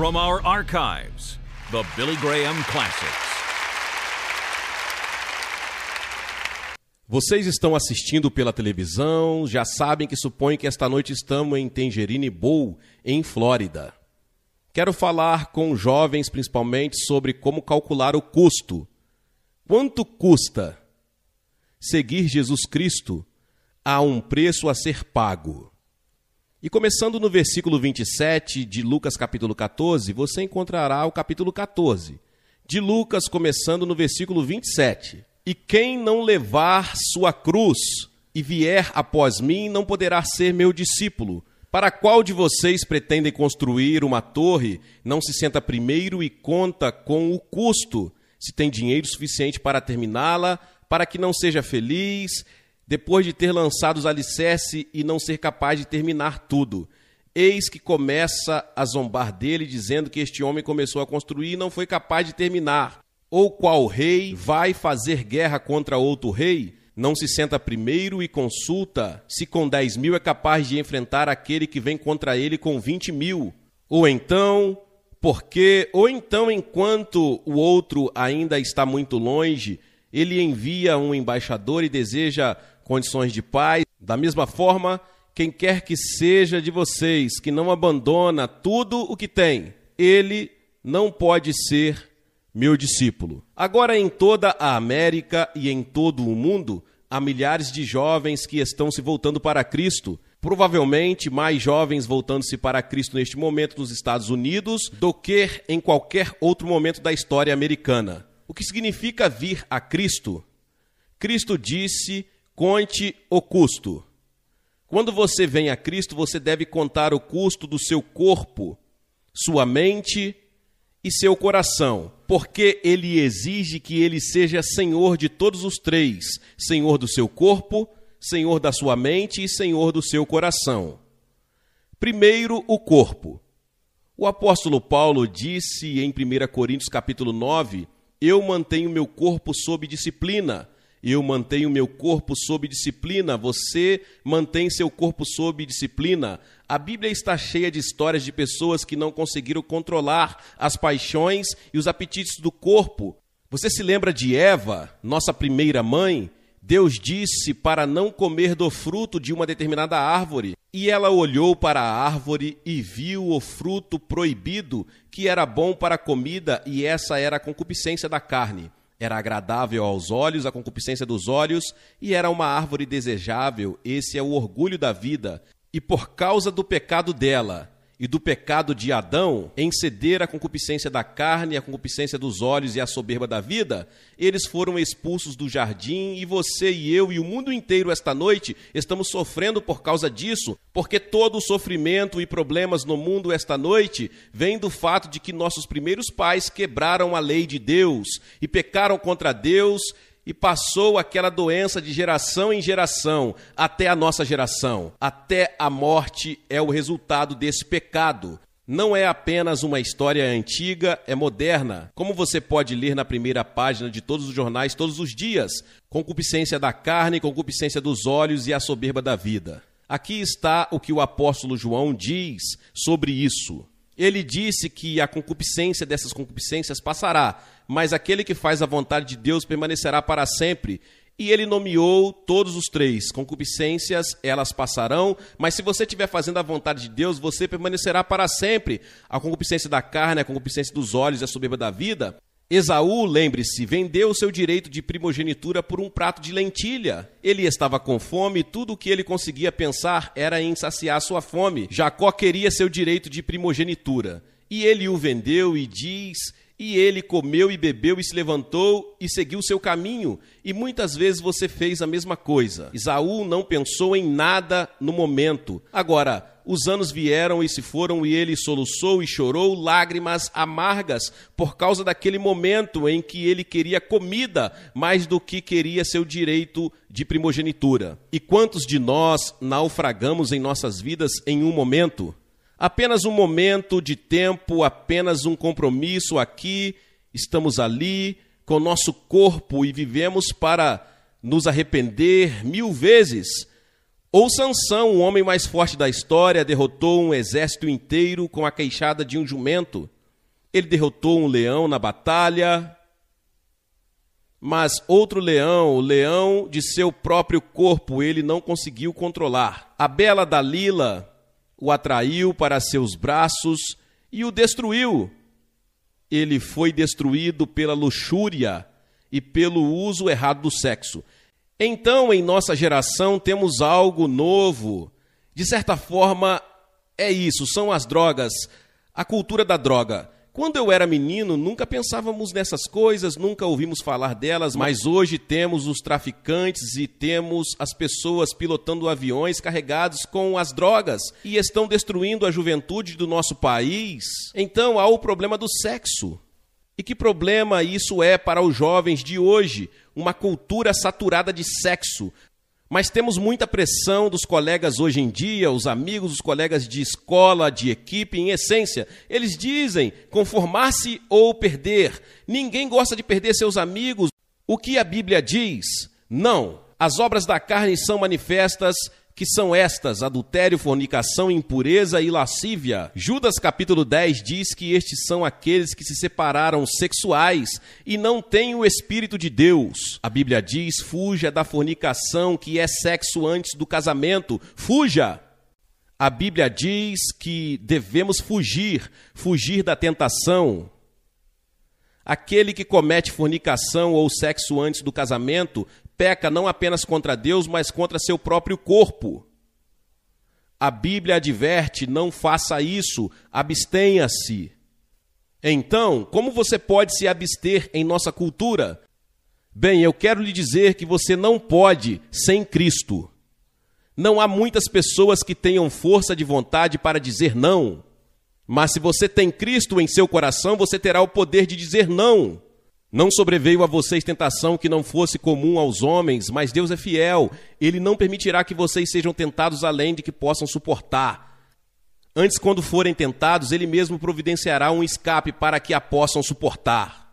From our archives, the Billy Graham Classics. Vocês estão assistindo pela televisão, já sabem que supõe que esta noite estamos em Tangerine Bowl, em Flórida. Quero falar com jovens principalmente sobre como calcular o custo. Quanto custa seguir Jesus Cristo a um preço a ser pago? E começando no versículo 27 de Lucas capítulo 14, você encontrará o capítulo 14 de Lucas, começando no versículo 27. E quem não levar sua cruz e vier após mim não poderá ser meu discípulo. Para qual de vocês pretendem construir uma torre, não se senta primeiro e conta com o custo, se tem dinheiro suficiente para terminá-la, para que não seja feliz depois de ter lançado os alicerces e não ser capaz de terminar tudo. Eis que começa a zombar dele, dizendo que este homem começou a construir e não foi capaz de terminar. Ou qual rei vai fazer guerra contra outro rei? Não se senta primeiro e consulta se com dez mil é capaz de enfrentar aquele que vem contra ele com vinte mil. Ou então, porque, ou então, enquanto o outro ainda está muito longe, ele envia um embaixador e deseja condições de paz. Da mesma forma, quem quer que seja de vocês que não abandona tudo o que tem, ele não pode ser meu discípulo. Agora, em toda a América e em todo o mundo, há milhares de jovens que estão se voltando para Cristo. Provavelmente mais jovens voltando-se para Cristo neste momento nos Estados Unidos do que em qualquer outro momento da história americana. O que significa vir a Cristo? Cristo disse Conte o custo. Quando você vem a Cristo, você deve contar o custo do seu corpo, sua mente e seu coração, porque ele exige que ele seja senhor de todos os três: senhor do seu corpo, senhor da sua mente e senhor do seu coração. Primeiro, o corpo. O apóstolo Paulo disse em 1 Coríntios capítulo 9: Eu mantenho meu corpo sob disciplina, eu mantenho meu corpo sob disciplina, você mantém seu corpo sob disciplina. A Bíblia está cheia de histórias de pessoas que não conseguiram controlar as paixões e os apetites do corpo. Você se lembra de Eva, nossa primeira mãe? Deus disse para não comer do fruto de uma determinada árvore. E ela olhou para a árvore e viu o fruto proibido, que era bom para a comida, e essa era a concupiscência da carne. Era agradável aos olhos, a concupiscência dos olhos, e era uma árvore desejável, esse é o orgulho da vida. E por causa do pecado dela, e do pecado de Adão em ceder à concupiscência da carne, à concupiscência dos olhos e à soberba da vida, eles foram expulsos do jardim e você e eu e o mundo inteiro esta noite estamos sofrendo por causa disso, porque todo o sofrimento e problemas no mundo esta noite vem do fato de que nossos primeiros pais quebraram a lei de Deus e pecaram contra Deus e passou aquela doença de geração em geração até a nossa geração. Até a morte é o resultado desse pecado. Não é apenas uma história antiga, é moderna, como você pode ler na primeira página de todos os jornais todos os dias: concupiscência da carne, concupiscência dos olhos e a soberba da vida. Aqui está o que o apóstolo João diz sobre isso. Ele disse que a concupiscência dessas concupiscências passará, mas aquele que faz a vontade de Deus permanecerá para sempre. E ele nomeou todos os três. Concupiscências, elas passarão, mas se você estiver fazendo a vontade de Deus, você permanecerá para sempre. A concupiscência da carne, a concupiscência dos olhos e a soberba da vida Esaú, lembre-se, vendeu seu direito de primogenitura por um prato de lentilha. Ele estava com fome e tudo o que ele conseguia pensar era em saciar sua fome. Jacó queria seu direito de primogenitura. E ele o vendeu e diz e ele comeu e bebeu e se levantou e seguiu seu caminho. E muitas vezes você fez a mesma coisa. Isaú não pensou em nada no momento. Agora, os anos vieram e se foram, e ele soluçou e chorou lágrimas amargas por causa daquele momento em que ele queria comida mais do que queria seu direito de primogenitura. E quantos de nós naufragamos em nossas vidas em um momento? Apenas um momento de tempo, apenas um compromisso aqui, estamos ali com o nosso corpo e vivemos para nos arrepender mil vezes. Ou Sansão, o homem mais forte da história, derrotou um exército inteiro com a queixada de um jumento. Ele derrotou um leão na batalha, mas outro leão, o leão de seu próprio corpo, ele não conseguiu controlar. A bela Dalila o atraiu para seus braços e o destruiu. Ele foi destruído pela luxúria e pelo uso errado do sexo. Então, em nossa geração, temos algo novo. De certa forma, é isso: são as drogas, a cultura da droga. Quando eu era menino, nunca pensávamos nessas coisas, nunca ouvimos falar delas, mas hoje temos os traficantes e temos as pessoas pilotando aviões carregados com as drogas e estão destruindo a juventude do nosso país. Então há o problema do sexo. E que problema isso é para os jovens de hoje? Uma cultura saturada de sexo, mas temos muita pressão dos colegas hoje em dia, os amigos, os colegas de escola, de equipe, em essência. Eles dizem conformar-se ou perder. Ninguém gosta de perder seus amigos. O que a Bíblia diz? Não. As obras da carne são manifestas, que são estas: adultério, fornicação, impureza e lascívia. Judas capítulo 10 diz que estes são aqueles que se separaram sexuais e não têm o espírito de Deus. A Bíblia diz: fuja da fornicação, que é sexo antes do casamento. Fuja! A Bíblia diz que devemos fugir, fugir da tentação. Aquele que comete fornicação ou sexo antes do casamento peca não apenas contra Deus, mas contra seu próprio corpo. A Bíblia adverte: não faça isso, abstenha-se. Então, como você pode se abster em nossa cultura? Bem, eu quero lhe dizer que você não pode sem Cristo. Não há muitas pessoas que tenham força de vontade para dizer não. Mas se você tem Cristo em seu coração, você terá o poder de dizer não. Não sobreveio a vocês tentação que não fosse comum aos homens, mas Deus é fiel. Ele não permitirá que vocês sejam tentados além de que possam suportar. Antes, quando forem tentados, Ele mesmo providenciará um escape para que a possam suportar.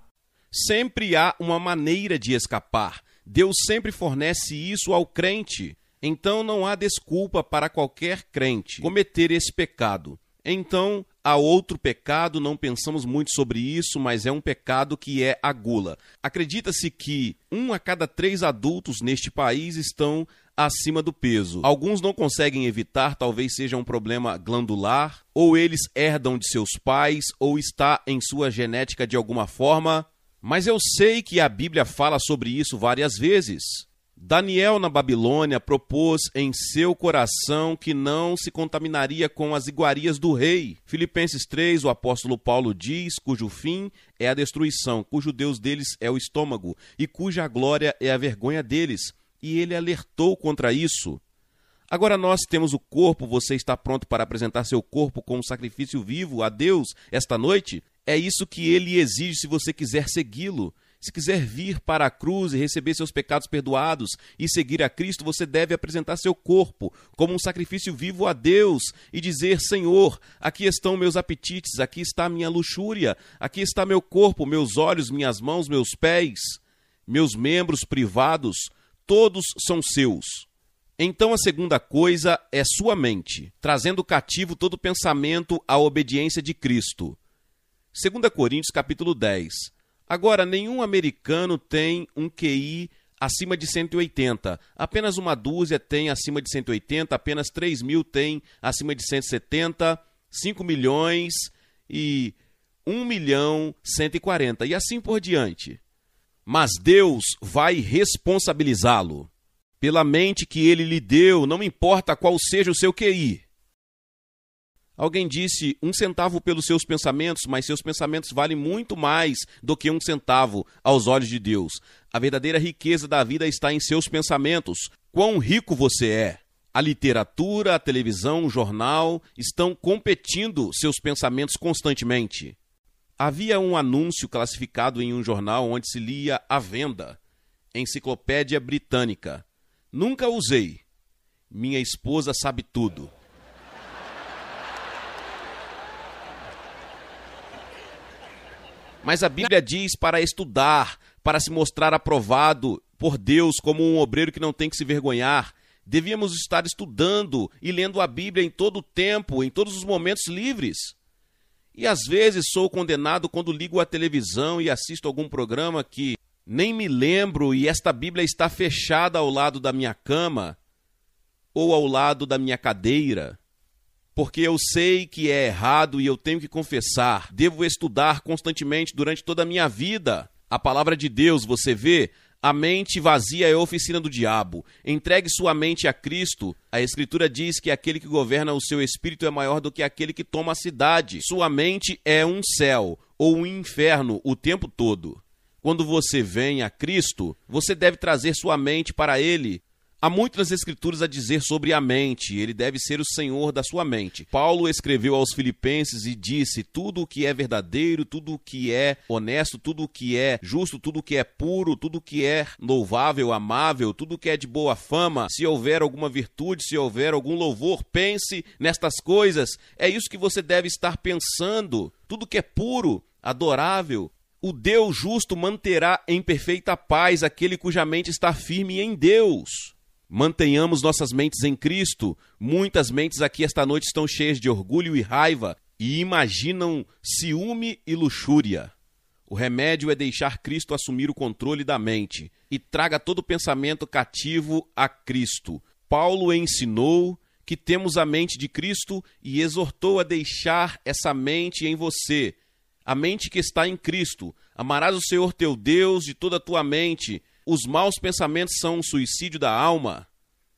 Sempre há uma maneira de escapar. Deus sempre fornece isso ao crente. Então não há desculpa para qualquer crente cometer esse pecado. Então, Há outro pecado, não pensamos muito sobre isso, mas é um pecado que é a gula. Acredita-se que um a cada três adultos neste país estão acima do peso. Alguns não conseguem evitar, talvez seja um problema glandular, ou eles herdam de seus pais, ou está em sua genética de alguma forma. Mas eu sei que a Bíblia fala sobre isso várias vezes. Daniel na Babilônia propôs em seu coração que não se contaminaria com as iguarias do rei. Filipenses 3, o apóstolo Paulo diz: cujo fim é a destruição, cujo Deus deles é o estômago e cuja glória é a vergonha deles. E ele alertou contra isso. Agora nós temos o corpo, você está pronto para apresentar seu corpo como sacrifício vivo a Deus esta noite? É isso que ele exige se você quiser segui-lo. Se quiser vir para a cruz e receber seus pecados perdoados e seguir a Cristo, você deve apresentar seu corpo como um sacrifício vivo a Deus e dizer: Senhor, aqui estão meus apetites, aqui está minha luxúria, aqui está meu corpo, meus olhos, minhas mãos, meus pés, meus membros privados, todos são seus. Então a segunda coisa é sua mente, trazendo cativo todo pensamento à obediência de Cristo. 2 Coríntios capítulo 10, Agora, nenhum americano tem um QI acima de 180. Apenas uma dúzia tem acima de 180, apenas 3 mil tem acima de 170, 5 milhões e 1 milhão 140, e assim por diante. Mas Deus vai responsabilizá-lo pela mente que ele lhe deu, não importa qual seja o seu QI. Alguém disse um centavo pelos seus pensamentos, mas seus pensamentos valem muito mais do que um centavo aos olhos de Deus. A verdadeira riqueza da vida está em seus pensamentos. Quão rico você é! A literatura, a televisão, o jornal estão competindo seus pensamentos constantemente. Havia um anúncio classificado em um jornal onde se lia à venda: Enciclopédia Britânica. Nunca usei. Minha esposa sabe tudo. Mas a Bíblia diz para estudar, para se mostrar aprovado por Deus como um obreiro que não tem que se vergonhar. Devíamos estar estudando e lendo a Bíblia em todo o tempo, em todos os momentos livres. E às vezes sou condenado quando ligo a televisão e assisto algum programa que nem me lembro e esta Bíblia está fechada ao lado da minha cama ou ao lado da minha cadeira porque eu sei que é errado e eu tenho que confessar. Devo estudar constantemente durante toda a minha vida a palavra de Deus, você vê? A mente vazia é a oficina do diabo. Entregue sua mente a Cristo. A Escritura diz que aquele que governa o seu espírito é maior do que aquele que toma a cidade. Sua mente é um céu ou um inferno o tempo todo. Quando você vem a Cristo, você deve trazer sua mente para Ele Há muito nas Escrituras a dizer sobre a mente, ele deve ser o senhor da sua mente. Paulo escreveu aos Filipenses e disse: Tudo o que é verdadeiro, tudo o que é honesto, tudo o que é justo, tudo o que é puro, tudo o que é louvável, amável, tudo o que é de boa fama, se houver alguma virtude, se houver algum louvor, pense nestas coisas. É isso que você deve estar pensando. Tudo que é puro, adorável, o Deus justo manterá em perfeita paz aquele cuja mente está firme em Deus. Mantenhamos nossas mentes em Cristo. Muitas mentes aqui esta noite estão cheias de orgulho e raiva e imaginam ciúme e luxúria. O remédio é deixar Cristo assumir o controle da mente e traga todo pensamento cativo a Cristo. Paulo ensinou que temos a mente de Cristo e exortou a deixar essa mente em você, a mente que está em Cristo. Amarás o Senhor teu Deus de toda a tua mente, os maus pensamentos são um suicídio da alma.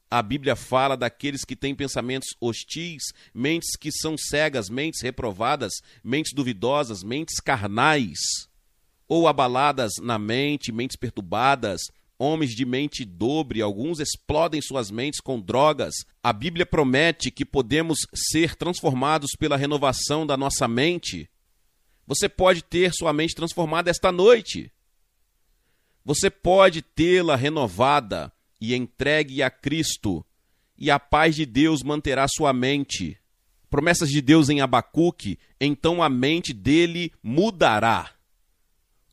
A Bíblia fala daqueles que têm pensamentos hostis, mentes que são cegas, mentes reprovadas, mentes duvidosas, mentes carnais, ou abaladas na mente, mentes perturbadas, homens de mente dobre, alguns explodem suas mentes com drogas. A Bíblia promete que podemos ser transformados pela renovação da nossa mente. Você pode ter sua mente transformada esta noite. Você pode tê-la renovada e entregue a Cristo, e a paz de Deus manterá sua mente. Promessas de Deus em Abacuque, então a mente dele mudará.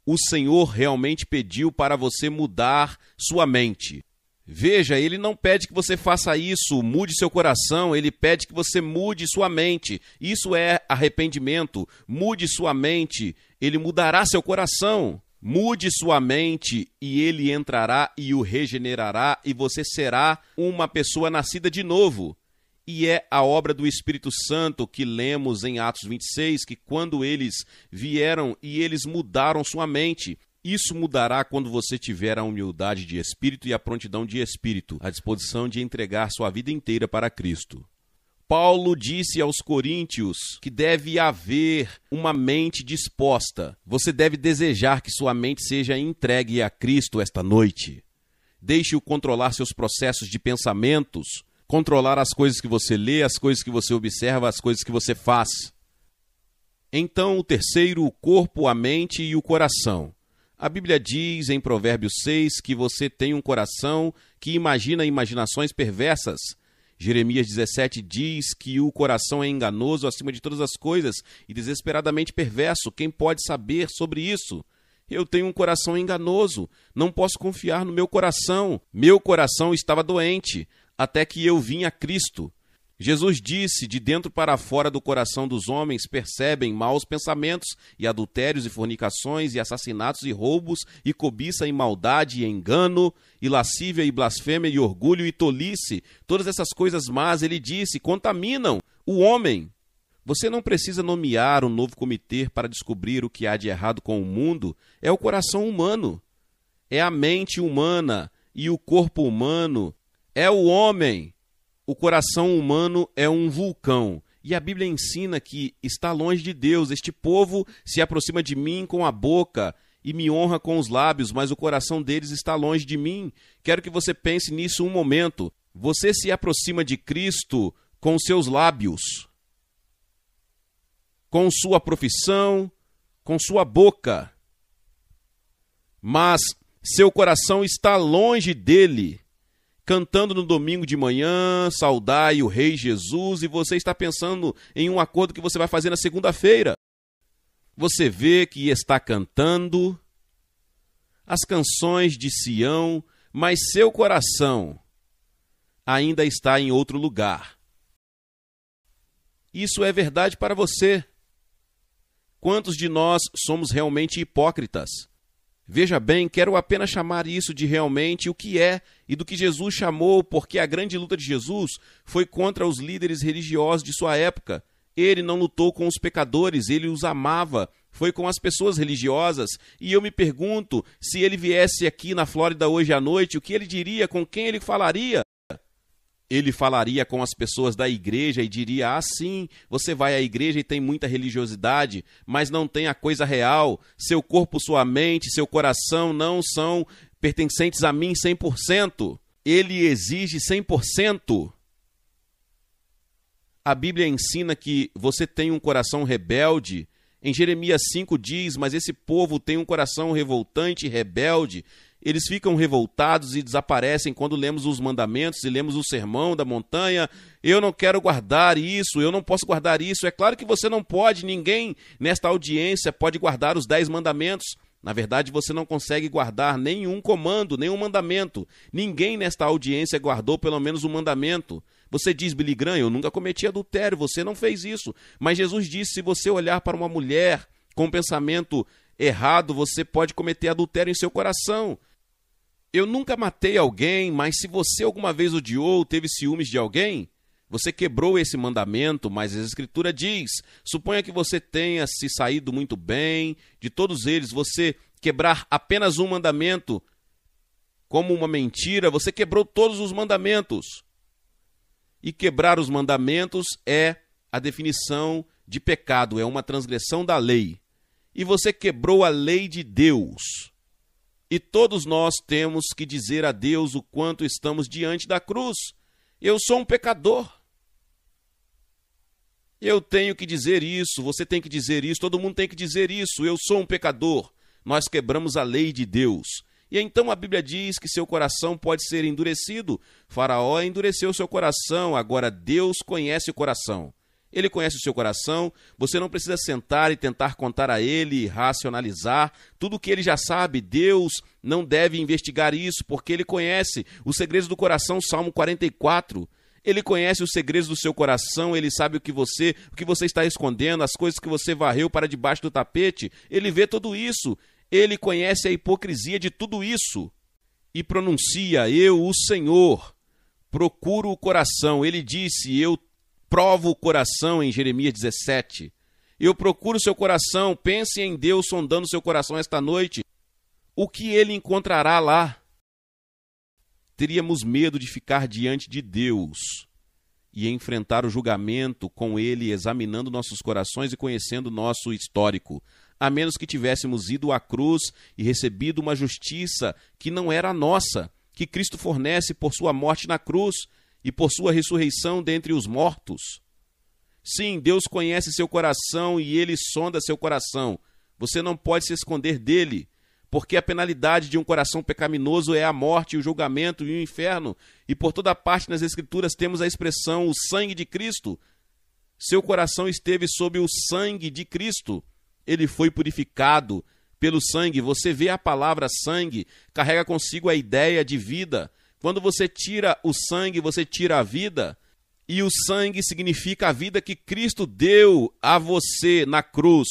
O Senhor realmente pediu para você mudar sua mente. Veja, ele não pede que você faça isso, mude seu coração, ele pede que você mude sua mente. Isso é arrependimento. Mude sua mente, ele mudará seu coração. Mude sua mente e ele entrará e o regenerará, e você será uma pessoa nascida de novo. E é a obra do Espírito Santo que lemos em Atos 26, que quando eles vieram e eles mudaram sua mente. Isso mudará quando você tiver a humildade de espírito e a prontidão de espírito, a disposição de entregar sua vida inteira para Cristo. Paulo disse aos coríntios que deve haver uma mente disposta. Você deve desejar que sua mente seja entregue a Cristo esta noite. Deixe-o controlar seus processos de pensamentos, controlar as coisas que você lê, as coisas que você observa, as coisas que você faz. Então, o terceiro, o corpo, a mente e o coração. A Bíblia diz em Provérbios 6 que você tem um coração que imagina imaginações perversas Jeremias 17 diz que o coração é enganoso acima de todas as coisas e desesperadamente perverso. Quem pode saber sobre isso? Eu tenho um coração enganoso, não posso confiar no meu coração. Meu coração estava doente até que eu vim a Cristo. Jesus disse: De dentro para fora do coração dos homens percebem maus pensamentos, e adultérios, e fornicações, e assassinatos, e roubos, e cobiça, e maldade, e engano, e lascívia, e blasfêmia, e orgulho, e tolice. Todas essas coisas más, ele disse, contaminam o homem. Você não precisa nomear um novo comitê para descobrir o que há de errado com o mundo. É o coração humano, é a mente humana e o corpo humano, é o homem o coração humano é um vulcão. E a Bíblia ensina que está longe de Deus, este povo se aproxima de mim com a boca e me honra com os lábios, mas o coração deles está longe de mim. Quero que você pense nisso um momento. Você se aproxima de Cristo com seus lábios, com sua profissão, com sua boca, mas seu coração está longe dele cantando no domingo de manhã, saudai o Rei Jesus, e você está pensando em um acordo que você vai fazer na segunda-feira. Você vê que está cantando as canções de Sião, mas seu coração ainda está em outro lugar. Isso é verdade para você. Quantos de nós somos realmente hipócritas? Veja bem, quero apenas chamar isso de realmente o que é e do que Jesus chamou, porque a grande luta de Jesus foi contra os líderes religiosos de sua época. Ele não lutou com os pecadores, ele os amava, foi com as pessoas religiosas. E eu me pergunto, se ele viesse aqui na Flórida hoje à noite, o que ele diria, com quem ele falaria? ele falaria com as pessoas da igreja e diria: Ah, sim, você vai à igreja e tem muita religiosidade, mas não tem a coisa real. Seu corpo, sua mente, seu coração não são pertencentes a mim 100%. Ele exige 100%. A Bíblia ensina que você tem um coração rebelde. Em Jeremias 5 diz: Mas esse povo tem um coração revoltante e rebelde, eles ficam revoltados e desaparecem quando lemos os mandamentos e lemos o sermão da montanha. Eu não quero guardar isso, eu não posso guardar isso. É claro que você não pode, ninguém nesta audiência pode guardar os dez mandamentos. Na verdade, você não consegue guardar nenhum comando, nenhum mandamento. Ninguém nesta audiência guardou pelo menos um mandamento. Você diz, Billy Graham, eu nunca cometi adultério, você não fez isso. Mas Jesus disse: se você olhar para uma mulher com um pensamento errado, você pode cometer adultério em seu coração. Eu nunca matei alguém, mas se você alguma vez odiou, teve ciúmes de alguém, você quebrou esse mandamento, mas a Escritura diz: suponha que você tenha se saído muito bem, de todos eles, você quebrar apenas um mandamento como uma mentira, você quebrou todos os mandamentos. E quebrar os mandamentos é a definição de pecado, é uma transgressão da lei. E você quebrou a lei de Deus. E todos nós temos que dizer a Deus o quanto estamos diante da cruz. Eu sou um pecador. Eu tenho que dizer isso, você tem que dizer isso, todo mundo tem que dizer isso. Eu sou um pecador. Nós quebramos a lei de Deus. E então a Bíblia diz que seu coração pode ser endurecido. Faraó endureceu seu coração, agora Deus conhece o coração. Ele conhece o seu coração, você não precisa sentar e tentar contar a ele, racionalizar. Tudo o que ele já sabe, Deus não deve investigar isso, porque ele conhece os segredos do coração, Salmo 44. Ele conhece os segredos do seu coração, ele sabe o que você, o que você está escondendo, as coisas que você varreu para debaixo do tapete. Ele vê tudo isso. Ele conhece a hipocrisia de tudo isso. E pronuncia: Eu, o Senhor, procuro o coração. Ele disse: Eu prova o coração em Jeremias 17. Eu procuro seu coração, pense em Deus sondando seu coração esta noite. O que ele encontrará lá? Teríamos medo de ficar diante de Deus e enfrentar o julgamento com ele, examinando nossos corações e conhecendo nosso histórico, a menos que tivéssemos ido à cruz e recebido uma justiça que não era a nossa, que Cristo fornece por sua morte na cruz e por sua ressurreição dentre os mortos. Sim, Deus conhece seu coração e ele sonda seu coração. Você não pode se esconder dele, porque a penalidade de um coração pecaminoso é a morte, o julgamento e o inferno. E por toda parte nas Escrituras temos a expressão o sangue de Cristo. Seu coração esteve sob o sangue de Cristo. Ele foi purificado pelo sangue. Você vê a palavra sangue, carrega consigo a ideia de vida. Quando você tira o sangue, você tira a vida. E o sangue significa a vida que Cristo deu a você na cruz.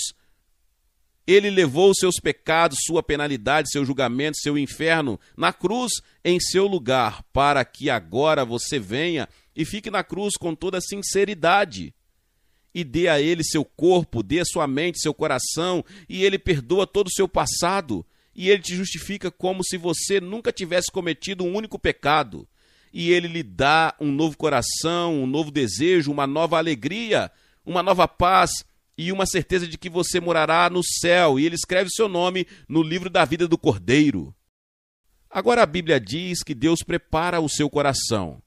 Ele levou seus pecados, sua penalidade, seu julgamento, seu inferno na cruz em seu lugar, para que agora você venha e fique na cruz com toda sinceridade. E dê a ele seu corpo, dê a sua mente, seu coração, e ele perdoa todo o seu passado e ele te justifica como se você nunca tivesse cometido um único pecado. E ele lhe dá um novo coração, um novo desejo, uma nova alegria, uma nova paz e uma certeza de que você morará no céu. E ele escreve seu nome no livro da vida do Cordeiro. Agora a Bíblia diz que Deus prepara o seu coração.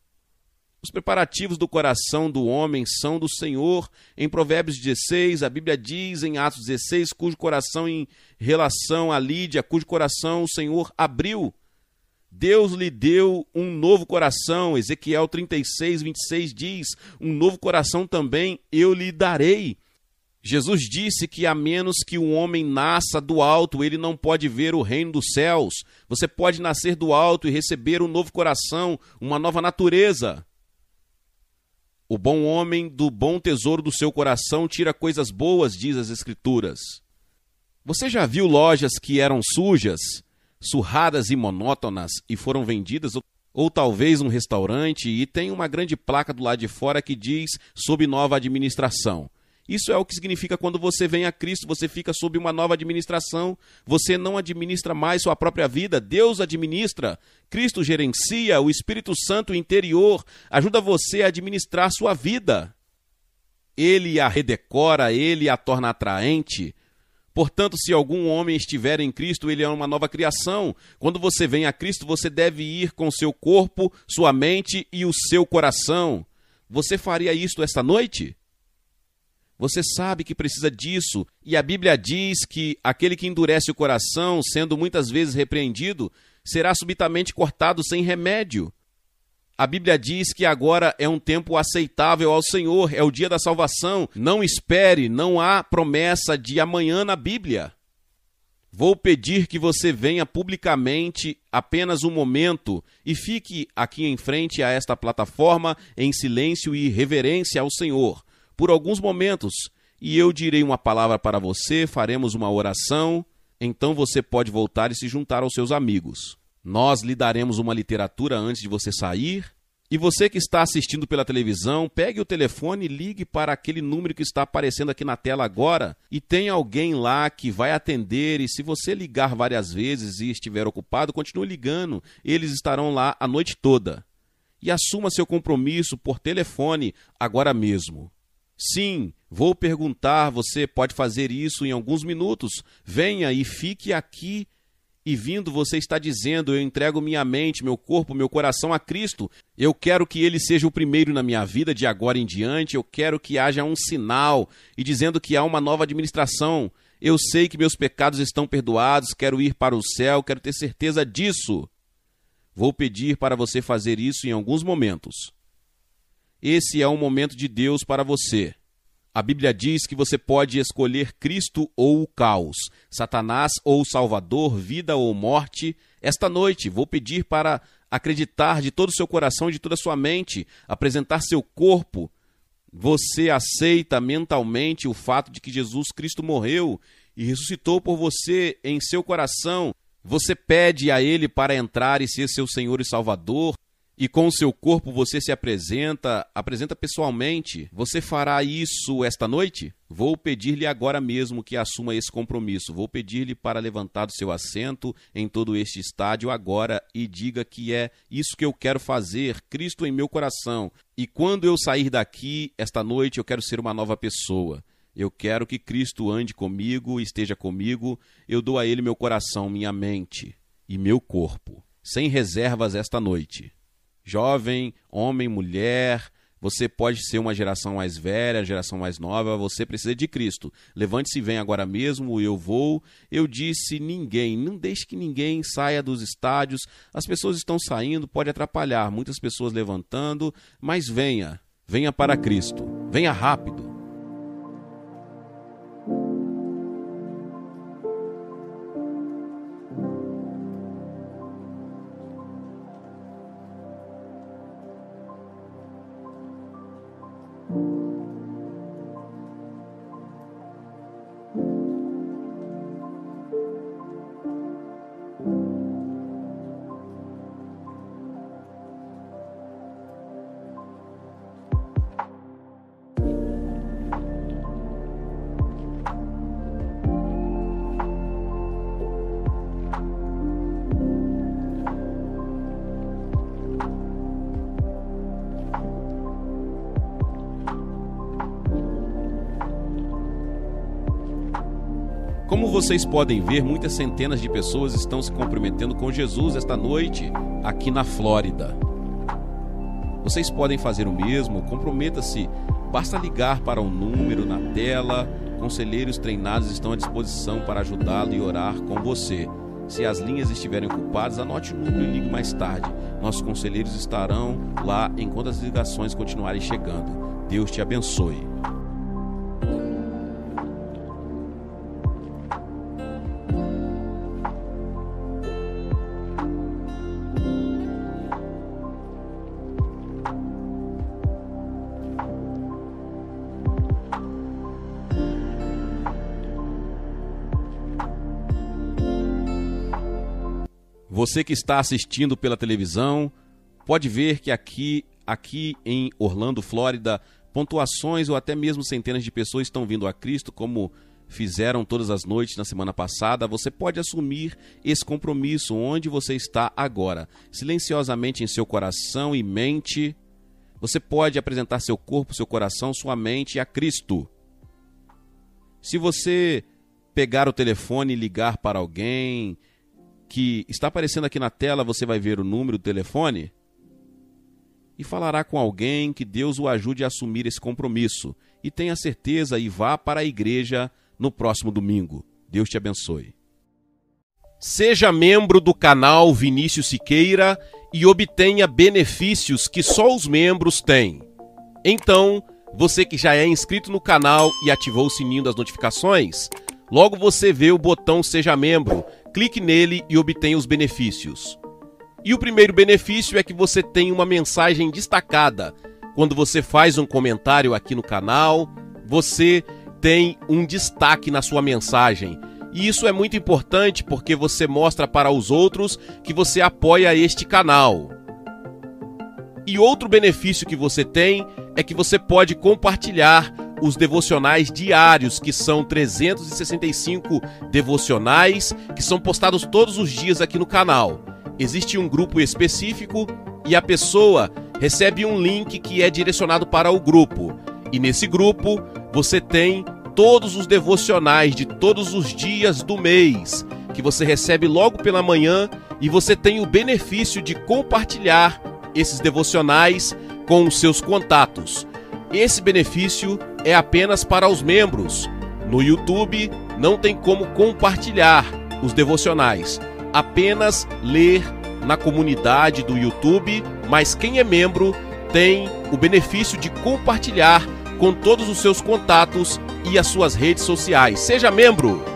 Os preparativos do coração do homem são do Senhor. Em Provérbios 16, a Bíblia diz em Atos 16, cujo coração em relação a Lídia, cujo coração o Senhor abriu. Deus lhe deu um novo coração. Ezequiel 36, 26 diz: Um novo coração também eu lhe darei. Jesus disse que a menos que o um homem nasça do alto, ele não pode ver o reino dos céus. Você pode nascer do alto e receber um novo coração, uma nova natureza. O bom homem do bom tesouro do seu coração tira coisas boas, diz as Escrituras. Você já viu lojas que eram sujas, surradas e monótonas e foram vendidas? Ou talvez um restaurante e tem uma grande placa do lado de fora que diz sob nova administração. Isso é o que significa quando você vem a Cristo, você fica sob uma nova administração, você não administra mais sua própria vida, Deus administra, Cristo gerencia, o Espírito Santo interior ajuda você a administrar sua vida. Ele a redecora, ele a torna atraente. Portanto, se algum homem estiver em Cristo, ele é uma nova criação. Quando você vem a Cristo, você deve ir com seu corpo, sua mente e o seu coração. Você faria isto esta noite? Você sabe que precisa disso, e a Bíblia diz que aquele que endurece o coração, sendo muitas vezes repreendido, será subitamente cortado sem remédio. A Bíblia diz que agora é um tempo aceitável ao Senhor, é o dia da salvação. Não espere, não há promessa de amanhã na Bíblia. Vou pedir que você venha publicamente apenas um momento e fique aqui em frente a esta plataforma em silêncio e reverência ao Senhor por alguns momentos, e eu direi uma palavra para você, faremos uma oração, então você pode voltar e se juntar aos seus amigos. Nós lhe daremos uma literatura antes de você sair. E você que está assistindo pela televisão, pegue o telefone e ligue para aquele número que está aparecendo aqui na tela agora. E tem alguém lá que vai atender. E se você ligar várias vezes e estiver ocupado, continue ligando. Eles estarão lá a noite toda. E assuma seu compromisso por telefone agora mesmo. Sim, vou perguntar, você pode fazer isso em alguns minutos. Venha e fique aqui. E vindo, você está dizendo: Eu entrego minha mente, meu corpo, meu coração a Cristo. Eu quero que Ele seja o primeiro na minha vida de agora em diante. Eu quero que haja um sinal e dizendo que há uma nova administração. Eu sei que meus pecados estão perdoados, quero ir para o céu, quero ter certeza disso. Vou pedir para você fazer isso em alguns momentos. Esse é um momento de Deus para você. A Bíblia diz que você pode escolher Cristo ou o caos, Satanás ou Salvador, vida ou morte. Esta noite vou pedir para acreditar de todo o seu coração, e de toda a sua mente, apresentar seu corpo. Você aceita mentalmente o fato de que Jesus Cristo morreu e ressuscitou por você em seu coração. Você pede a Ele para entrar e ser seu Senhor e Salvador e com o seu corpo você se apresenta, apresenta pessoalmente. Você fará isso esta noite? Vou pedir-lhe agora mesmo que assuma esse compromisso. Vou pedir-lhe para levantar do seu assento em todo este estádio agora e diga que é isso que eu quero fazer, Cristo em meu coração. E quando eu sair daqui esta noite, eu quero ser uma nova pessoa. Eu quero que Cristo ande comigo, esteja comigo. Eu dou a Ele meu coração, minha mente e meu corpo, sem reservas esta noite jovem, homem, mulher, você pode ser uma geração mais velha, geração mais nova, você precisa de Cristo. Levante-se e vem agora mesmo, eu vou. Eu disse ninguém, não deixe que ninguém saia dos estádios. As pessoas estão saindo, pode atrapalhar, muitas pessoas levantando, mas venha, venha para Cristo. Venha rápido. vocês podem ver, muitas centenas de pessoas estão se comprometendo com Jesus esta noite aqui na Flórida. Vocês podem fazer o mesmo, comprometa-se. Basta ligar para um número na tela. Conselheiros treinados estão à disposição para ajudá-lo e orar com você. Se as linhas estiverem ocupadas, anote o número e ligue mais tarde. Nossos conselheiros estarão lá enquanto as ligações continuarem chegando. Deus te abençoe. você que está assistindo pela televisão, pode ver que aqui, aqui em Orlando, Flórida, pontuações ou até mesmo centenas de pessoas estão vindo a Cristo, como fizeram todas as noites na semana passada, você pode assumir esse compromisso onde você está agora, silenciosamente em seu coração e mente. Você pode apresentar seu corpo, seu coração, sua mente a Cristo. Se você pegar o telefone e ligar para alguém, que está aparecendo aqui na tela, você vai ver o número do telefone e falará com alguém que Deus o ajude a assumir esse compromisso e tenha certeza e vá para a igreja no próximo domingo. Deus te abençoe. Seja membro do canal Vinícius Siqueira e obtenha benefícios que só os membros têm. Então, você que já é inscrito no canal e ativou o sininho das notificações, logo você vê o botão Seja Membro Clique nele e obtenha os benefícios. E o primeiro benefício é que você tem uma mensagem destacada. Quando você faz um comentário aqui no canal, você tem um destaque na sua mensagem. E isso é muito importante porque você mostra para os outros que você apoia este canal. E outro benefício que você tem é que você pode compartilhar os devocionais diários, que são 365 devocionais, que são postados todos os dias aqui no canal. Existe um grupo específico e a pessoa recebe um link que é direcionado para o grupo. E nesse grupo você tem todos os devocionais de todos os dias do mês, que você recebe logo pela manhã e você tem o benefício de compartilhar esses devocionais com os seus contatos. Esse benefício é apenas para os membros. No YouTube não tem como compartilhar os devocionais, apenas ler na comunidade do YouTube, mas quem é membro tem o benefício de compartilhar com todos os seus contatos e as suas redes sociais. Seja membro!